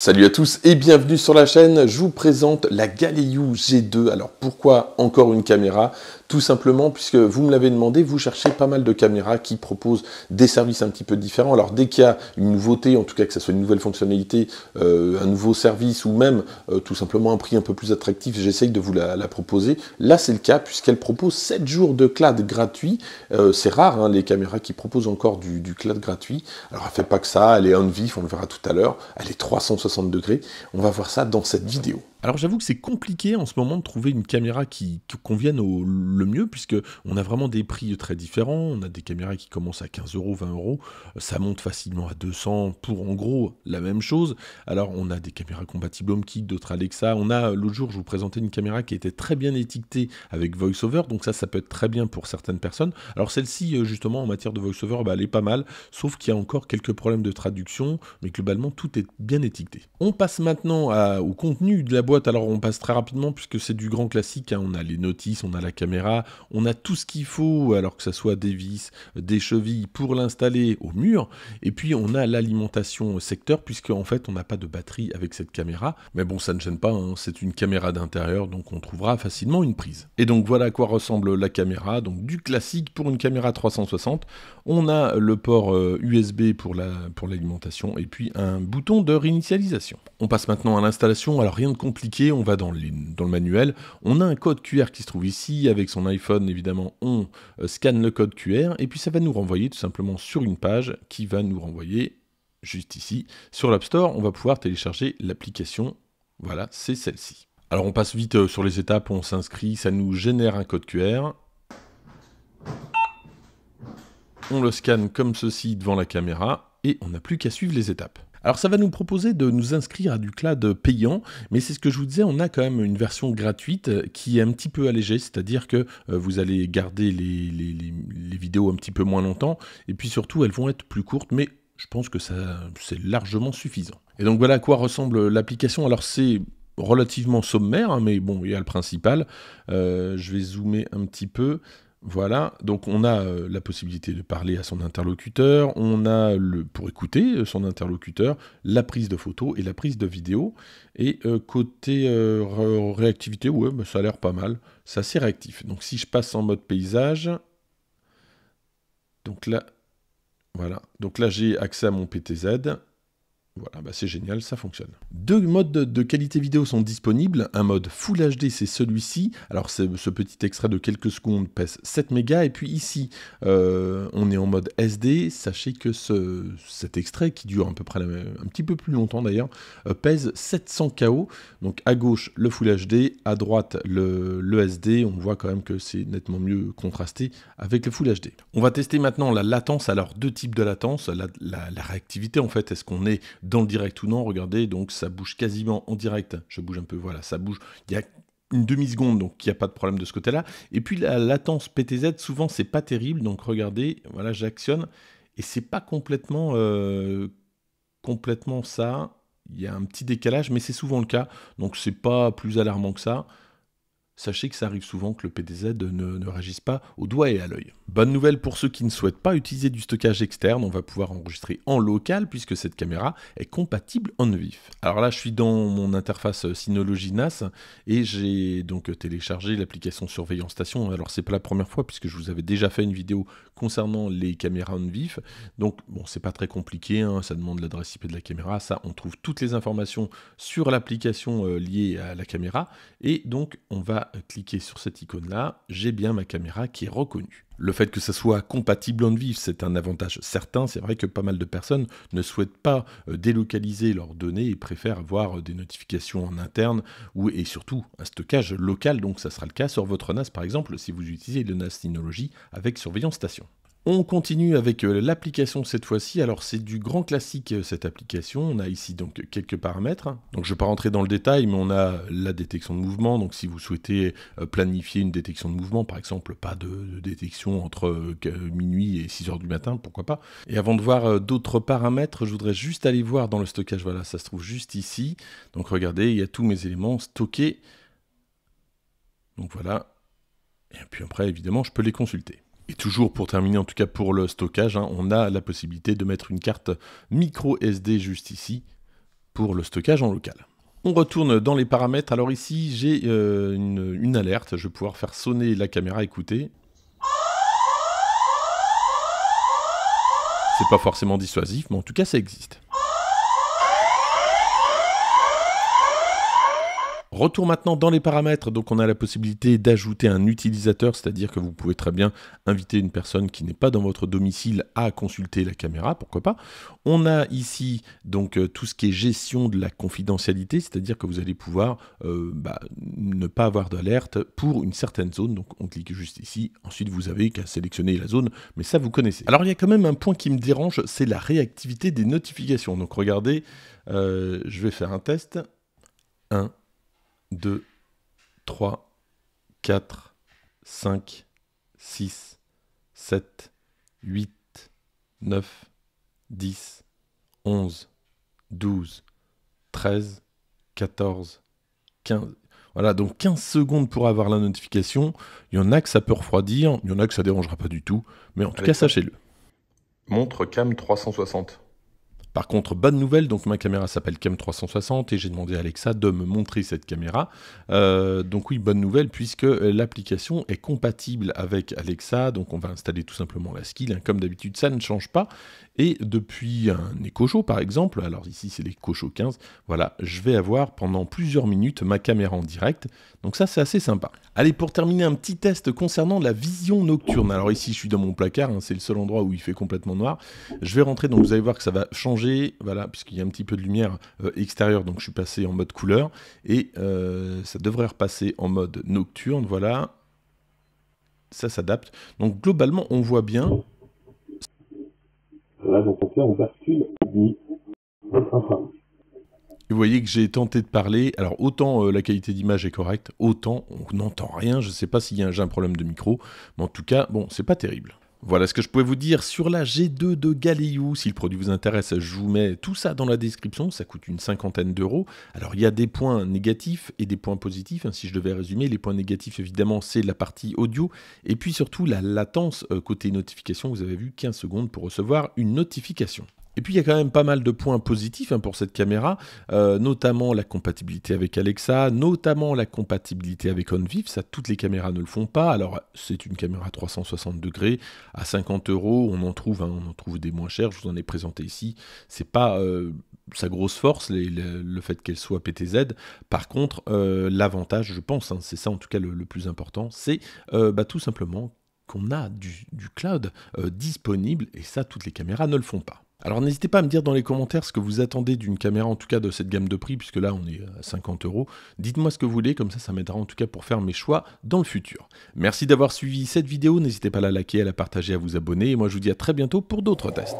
Salut à tous et bienvenue sur la chaîne. Je vous présente la Galileo G2. Alors pourquoi encore une caméra tout simplement, puisque vous me l'avez demandé, vous cherchez pas mal de caméras qui proposent des services un petit peu différents. Alors dès qu'il y a une nouveauté, en tout cas que ce soit une nouvelle fonctionnalité, euh, un nouveau service ou même euh, tout simplement un prix un peu plus attractif, j'essaye de vous la, proposer. Là c'est le cas puisqu'elle propose 7 jours de cloud gratuit. Euh, c'est rare hein, les caméras qui proposent encore du, du, cloud gratuit. Alors elle fait pas que ça, elle est on vif, on le verra tout à l'heure, elle est 360 degrés. On va voir ça dans cette vidéo. Alors j'avoue que c'est compliqué en ce moment de trouver une caméra qui, convienne au, le mieux, puisque on a vraiment des prix très différents. On a des caméras qui commencent à 15 euros, 20 euros, ça monte facilement à 200 pour en gros la même chose. Alors on a des caméras compatibles HomeKit, d'autres Alexa. On a l'autre jour, je vous présentais une caméra qui était très bien étiquetée avec VoiceOver, donc ça, ça peut être très bien pour certaines personnes. Alors celle-ci, euh, justement, en matière de VoiceOver, bah, elle est pas mal, sauf qu'il y a encore quelques problèmes de traduction, mais globalement tout est bien étiqueté. On passe maintenant au contenu de la alors on passe très rapidement puisque c'est du grand classique. Hein. On a les notices, on a la caméra, on a tout ce qu'il faut, alors que ce soit des vis, des chevilles pour l'installer au mur. Et puis on a l'alimentation secteur puisque en fait on n'a pas de batterie avec cette caméra. Mais bon, ça ne gêne pas, hein. c'est une caméra d'intérieur donc on trouvera facilement une prise. Et donc voilà à quoi ressemble la caméra. Donc du classique pour une caméra 360. On a le port USB euh, pour la, pour l'alimentation et puis un bouton de réinitialisation. On passe maintenant à l'installation. Alors rien de compliqué on va dans, dans, le manuel, on a un code QR qui se trouve ici, avec son iPhone évidemment, on euh, scanne le code QR, et puis ça va nous renvoyer tout simplement sur une page qui va nous renvoyer juste ici. Sur l'App Store, on va pouvoir télécharger l'application, voilà, c'est celle-ci. Alors on passe vite euh, sur les étapes, on s'inscrit, ça nous génère un code QR, on le scanne comme ceci devant la caméra et on n'a plus qu'à suivre les étapes. Alors ça va nous proposer de nous inscrire à du cloud payant, mais c'est ce que je vous disais, on a quand même une version gratuite euh, qui est un petit peu allégée, c'est-à-dire que euh, vous allez garder les, vidéos un petit peu moins longtemps, et puis surtout elles vont être plus courtes, mais je pense que ça c'est largement suffisant. Et donc voilà à quoi ressemble l'application. Alors c'est relativement sommaire, hein, mais bon, il y a le principal. Euh, je vais zoomer un petit peu. Voilà, donc on a euh, la possibilité de parler à son interlocuteur, on a le, pour écouter euh, son interlocuteur la prise de photo et la prise de vidéo. Et euh, côté réactivité, ouais, bah, ça a l'air pas mal, c'est assez réactif. Donc si je passe en mode paysage, donc là, voilà, donc là j'ai accès à mon PTZ voilà, ah bah, c'est génial, ça fonctionne. Deux modes de qualité vidéo sont disponibles. Un mode Full HD, c'est celui-ci. Alors ce petit extrait de quelques secondes pèse 7 mégas. Et puis ici, euh, on est en mode SD. Sachez que cet extrait, qui dure à peu près un petit peu plus longtemps d'ailleurs, euh, pèse 700 KO. Donc à gauche, le Full HD, à droite, le, SD. On voit quand même que c'est nettement mieux contrasté avec le Full HD. On va tester maintenant la latence. Alors deux types de latence. La, la réactivité en fait, est-ce qu'on est dans le direct ou non. Regardez, donc ça bouge quasiment en direct. Je bouge un peu, voilà, ça bouge. Il y a une demi-seconde, donc il n'y a pas de problème de ce côté-là. Et puis la latence PTZ, souvent c'est pas terrible, donc regardez, voilà, j'actionne, et c'est pas complètement, euh, complètement ça. Il y a un petit décalage, mais c'est souvent le cas, donc c'est pas plus alarmant que ça. Sachez que ça arrive souvent que le PTZ ne, ne réagisse pas au doigt et à l'œil. Bonne nouvelle pour ceux qui ne souhaitent pas utiliser du stockage externe, on va pouvoir enregistrer en local puisque cette caméra est compatible en vif. Alors là, je suis dans mon interface euh, Synology NAS et j'ai donc téléchargé l'application surveillance station. Alors c'est pas la première fois puisque je vous avais déjà fait une vidéo concernant les caméras en vif. Donc bon, c'est pas très compliqué, hein. ça demande l'adresse IP de la caméra, ça on trouve toutes les informations sur l'application euh, liée à la caméra et donc on va cliquer sur cette icône là, j'ai bien ma caméra qui est reconnue. Le fait que ça soit compatible en vif, c'est un avantage certain. C'est vrai que pas mal de personnes ne souhaitent pas euh, délocaliser leurs données et préfèrent avoir euh, des notifications en interne ou, et surtout un stockage local. Donc ça sera le cas sur votre NAS par exemple si vous utilisez le NAS Synology avec surveillance station. On continue avec euh, l'application cette fois-ci. Alors c'est du grand classique euh, cette application. On a ici donc quelques paramètres. Hein. Donc je ne vais pas rentrer dans le détail, mais on a la détection de mouvement. Donc si vous souhaitez euh, planifier une détection de mouvement, par exemple, pas de, détection entre minuit et 6 heures du matin, pourquoi pas. Et avant de voir d'autres paramètres, je voudrais juste aller voir dans le stockage. Voilà, ça se trouve juste ici. Donc regardez, il y a tous mes éléments stockés. Donc voilà. Et puis après, évidemment, je peux les consulter. Et toujours pour terminer, en tout cas pour le stockage, hein, on a la possibilité de mettre une carte micro SD juste ici pour le stockage en local. On retourne dans les paramètres. Alors ici, j'ai euh, une, une alerte. Je vais pouvoir faire sonner la caméra. Écoutez. C'est pas forcément dissuasif, mais en tout cas, ça existe. Retour maintenant dans les paramètres, donc on a la possibilité d'ajouter un utilisateur, c'est-à-dire que vous pouvez très bien inviter une personne qui n'est pas dans votre domicile à consulter la caméra, pourquoi pas. On a ici donc euh, tout ce qui est gestion de la confidentialité, c'est-à-dire que vous allez pouvoir euh, bah, ne pas avoir d'alerte pour une certaine zone, donc on clique juste ici, ensuite vous avez qu'à sélectionner la zone, mais ça vous connaissez. Alors il y a quand même un point qui me dérange, c'est la réactivité des notifications, donc regardez, euh, je vais faire un test. 1, 2, 3, 4, 5, 6, 7, 8, 9, 10, 11, 12, 13, 14, 15. Voilà, donc 15 secondes pour avoir la notification. Il y en a que ça peut refroidir, il y en a que ça dérangera pas du tout. Mais en tout cas, sachez-le. Montre Cam 360. Par contre, bonne nouvelle, donc ma caméra s'appelle Cam360 et j'ai demandé à Alexa de me montrer cette caméra. Euh, donc oui, bonne nouvelle puisque l'application est compatible avec Alexa, donc on va installer tout simplement la skill, hein. comme d'habitude ça ne change pas. Et depuis un Show par exemple, alors ici c'est les Show 15, voilà, je vais avoir pendant plusieurs minutes ma caméra en direct, donc ça c'est assez sympa. Allez, pour terminer, un petit test concernant la vision nocturne. Alors ici je suis dans mon placard, hein, c'est le seul endroit où il fait complètement noir. Je vais rentrer, donc vous allez voir que ça va changer voilà, puisqu'il y a un petit peu de lumière euh, extérieure, donc je suis passé en mode couleur, et euh, ça devrait repasser en mode nocturne, voilà, ça s'adapte. Donc globalement, on voit bien. Voilà, on vous voyez que j'ai tenté de parler. Alors autant euh, la qualité d'image est correcte, autant on n'entend rien. Je ne sais pas s'il y a un problème de micro, mais en tout cas, bon, c'est pas terrible. Voilà ce que je pouvais vous dire sur la G2 de Galileo. Si le produit vous intéresse, je vous mets tout ça dans la description. Ça coûte une cinquantaine d'euros. Alors il y a des points négatifs et des points positifs. Hein, si je devais résumer, les points négatifs évidemment c'est la partie audio et puis surtout la latence euh, côté notification. Vous avez vu 15 secondes pour recevoir une notification. Et puis il y a quand même pas mal de points positifs hein, pour cette caméra, euh, notamment la compatibilité avec Alexa, notamment la compatibilité avec Onvif. Ça, toutes les caméras ne le font pas. Alors c'est une caméra 360 degrés à 50 euros. On en trouve, hein, on en trouve des moins chers. Je vous en ai présenté ici. C'est pas euh, sa grosse force, le, fait qu'elle soit PTZ. Par contre, euh, l'avantage, je pense, hein, c'est ça en tout cas le, plus important, c'est bah, tout simplement qu'on a du cloud disponible et ça toutes les caméras ne le font pas. Alors n'hésitez pas à me dire dans les commentaires ce que vous attendez d'une caméra, en tout cas de cette gamme de prix, puisque là on est à 50 euros. Dites-moi ce que vous voulez, comme ça ça m'aidera en tout cas pour faire mes choix dans le futur. Merci d'avoir suivi cette vidéo, n'hésitez pas à la liker, à la partager, à vous abonner, et moi je vous dis à très bientôt pour d'autres tests.